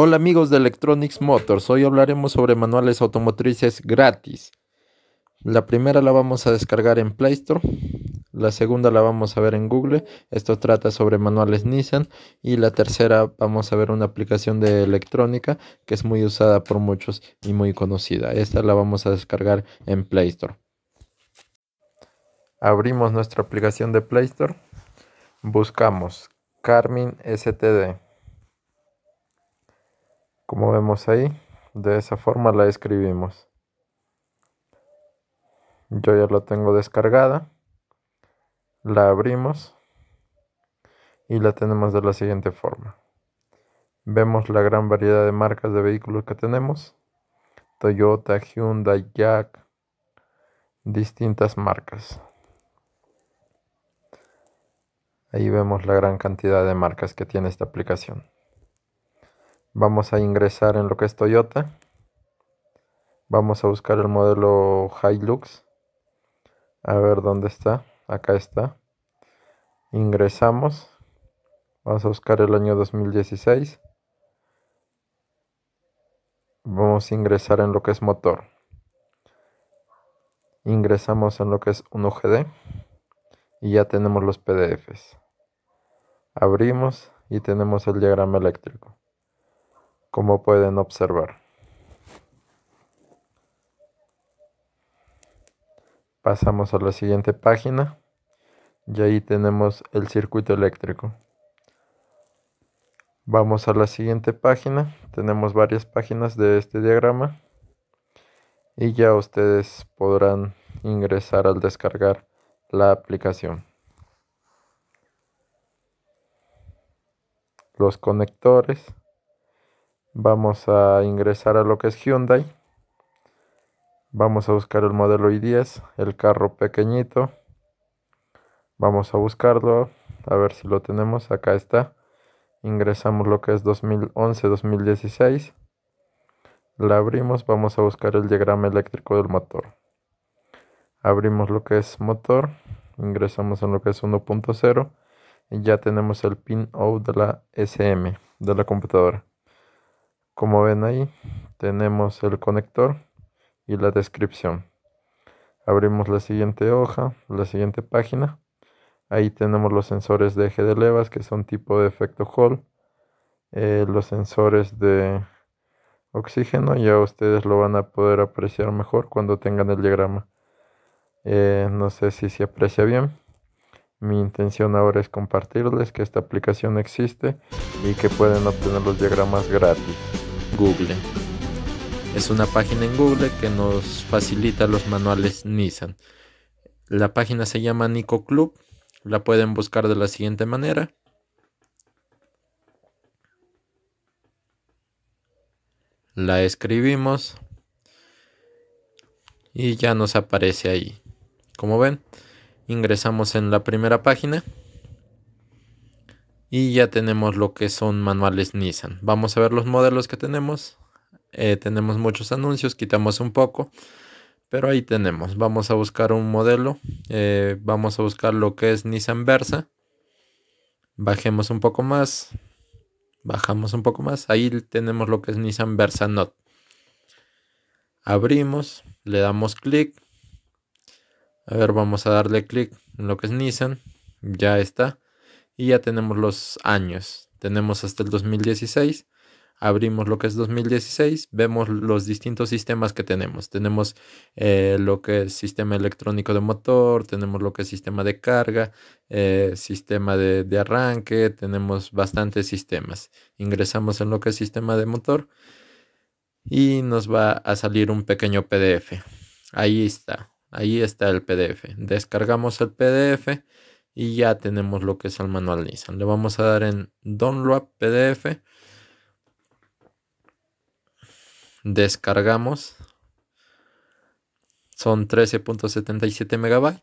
Hola amigos de Electronics Motors, hoy hablaremos sobre manuales automotrices gratis. La primera la vamos a descargar en Play Store, la segunda la vamos a ver en Google, esto trata sobre manuales Nissan y la tercera vamos a ver una aplicación de electrónica que es muy usada por muchos y muy conocida. Esta la vamos a descargar en Play Store. Abrimos nuestra aplicación de Play Store, buscamos Carmin STD. Como vemos ahí, de esa forma la escribimos. Yo ya la tengo descargada. La abrimos. Y la tenemos de la siguiente forma. Vemos la gran variedad de marcas de vehículos que tenemos. Toyota, Hyundai, Jack. Distintas marcas. Ahí vemos la gran cantidad de marcas que tiene esta aplicación. Vamos a ingresar en lo que es Toyota. Vamos a buscar el modelo Hilux. A ver dónde está. Acá está. Ingresamos. Vamos a buscar el año 2016. Vamos a ingresar en lo que es motor. Ingresamos en lo que es un UGD Y ya tenemos los PDFs. Abrimos y tenemos el diagrama eléctrico como pueden observar. Pasamos a la siguiente página y ahí tenemos el circuito eléctrico. Vamos a la siguiente página. Tenemos varias páginas de este diagrama. Y ya ustedes podrán ingresar al descargar la aplicación. Los conectores. Vamos a ingresar a lo que es Hyundai. Vamos a buscar el modelo i10, el carro pequeñito. Vamos a buscarlo, a ver si lo tenemos. Acá está. Ingresamos lo que es 2011-2016. La abrimos, vamos a buscar el diagrama eléctrico del motor. Abrimos lo que es motor, ingresamos en lo que es 1.0 y ya tenemos el pin out de la SM de la computadora. Como ven ahí, tenemos el conector y la descripción. Abrimos la siguiente hoja, la siguiente página. Ahí tenemos los sensores de eje de levas que son tipo de efecto Hall. Eh, los sensores de oxígeno ya ustedes lo van a poder apreciar mejor cuando tengan el diagrama. Eh, no sé si se aprecia bien. Mi intención ahora es compartirles que esta aplicación existe y que pueden obtener los diagramas gratis. Google. Es una página en Google que nos facilita los manuales Nissan. La página se llama Nico Club. La pueden buscar de la siguiente manera. La escribimos y ya nos aparece ahí. Como ven, ingresamos en la primera página. Y ya tenemos lo que son manuales Nissan. Vamos a ver los modelos que tenemos. Eh, tenemos muchos anuncios, quitamos un poco. Pero ahí tenemos. Vamos a buscar un modelo. Eh, vamos a buscar lo que es Nissan Versa. Bajemos un poco más. Bajamos un poco más. Ahí tenemos lo que es Nissan Versa Note. Abrimos. Le damos clic. A ver, vamos a darle clic en lo que es Nissan. Ya está y ya tenemos los años. Tenemos hasta el 2016. Abrimos lo que es 2016, vemos los distintos sistemas que tenemos. Tenemos eh, lo que es sistema electrónico de motor, tenemos lo que es sistema de carga, eh, sistema de, de arranque, tenemos bastantes sistemas. Ingresamos en lo que es sistema de motor y nos va a salir un pequeño PDF. Ahí está, ahí está el PDF. Descargamos el PDF y ya tenemos lo que es el manual Nissan. Le vamos a dar en Download PDF. Descargamos. Son 13.77 megabytes.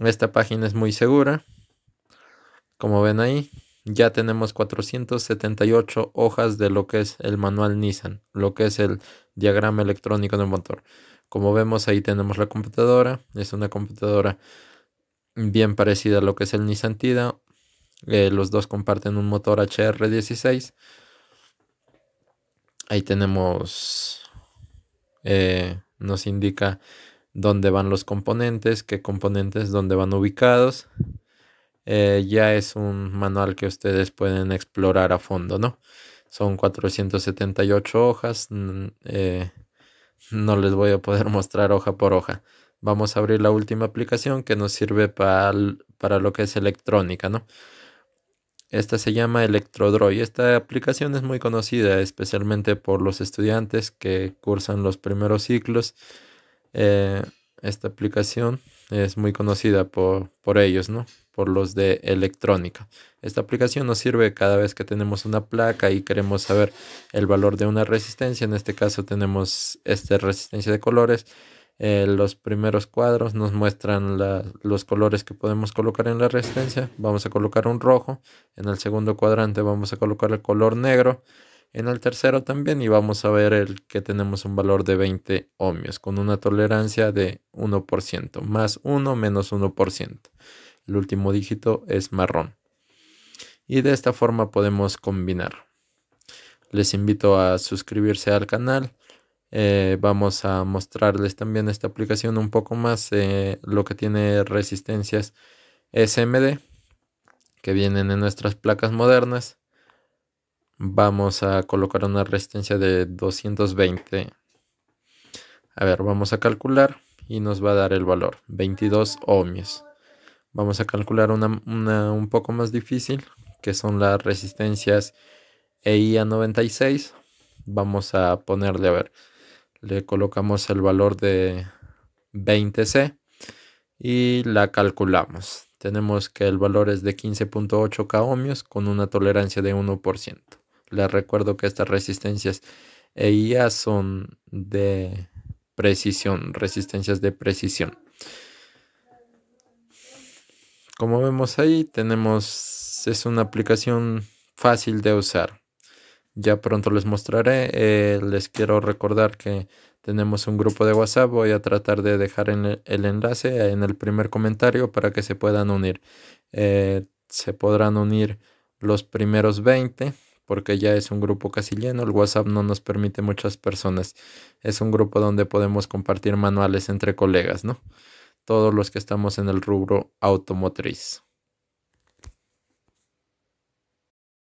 Esta página es muy segura. Como ven ahí, ya tenemos 478 hojas de lo que es el manual Nissan, lo que es el diagrama electrónico del motor. Como vemos ahí tenemos la computadora, es una computadora bien parecida a lo que es el Nissan Tida. Eh, los dos comparten un motor HR16. Ahí tenemos, eh, nos indica dónde van los componentes, qué componentes, dónde van ubicados. Eh, ya es un manual que ustedes pueden explorar a fondo, ¿no? Son 478 hojas. no les voy a poder mostrar hoja por hoja vamos a abrir la última aplicación que nos sirve para, lo que es electrónica, ¿no? Esta se llama Electrodroid. Esta aplicación es muy conocida, especialmente por los estudiantes que cursan los primeros ciclos. Eh, esta aplicación es muy conocida por, por, ellos, ¿no? Por los de electrónica. Esta aplicación nos sirve cada vez que tenemos una placa y queremos saber el valor de una resistencia. En este caso tenemos esta resistencia de colores eh, los primeros cuadros nos muestran los colores que podemos colocar en la resistencia. Vamos a colocar un rojo. En el segundo cuadrante vamos a colocar el color negro. En el tercero también y vamos a ver el que tenemos un valor de 20 ohmios con una tolerancia de 1%, más 1 menos 1%. El último dígito es marrón. Y de esta forma podemos combinar. Les invito a suscribirse al canal eh, vamos a mostrarles también esta aplicación un poco más eh, lo que tiene resistencias SMD que vienen en nuestras placas modernas vamos a colocar una resistencia de 220 a ver vamos a calcular y nos va a dar el valor 22 ohmios vamos a calcular una, una un poco más difícil que son las resistencias e EIA 96 vamos a ponerle a ver le colocamos el valor de 20C y la calculamos. Tenemos que el valor es de 15.8 k con una tolerancia de 1%. Les recuerdo que estas resistencias EIA son de precisión, resistencias de precisión. Como vemos ahí, tenemos, es una aplicación fácil de usar ya pronto les mostraré. Eh, les quiero recordar que tenemos un grupo de WhatsApp. Voy a tratar de dejar e-, el enlace en el primer comentario para que se puedan unir. Eh, se podrán unir los primeros 20 porque ya es un grupo casi lleno. El WhatsApp no nos permite muchas personas. Es un grupo donde podemos compartir manuales entre colegas, ¿no? Todos los que estamos en el rubro automotriz.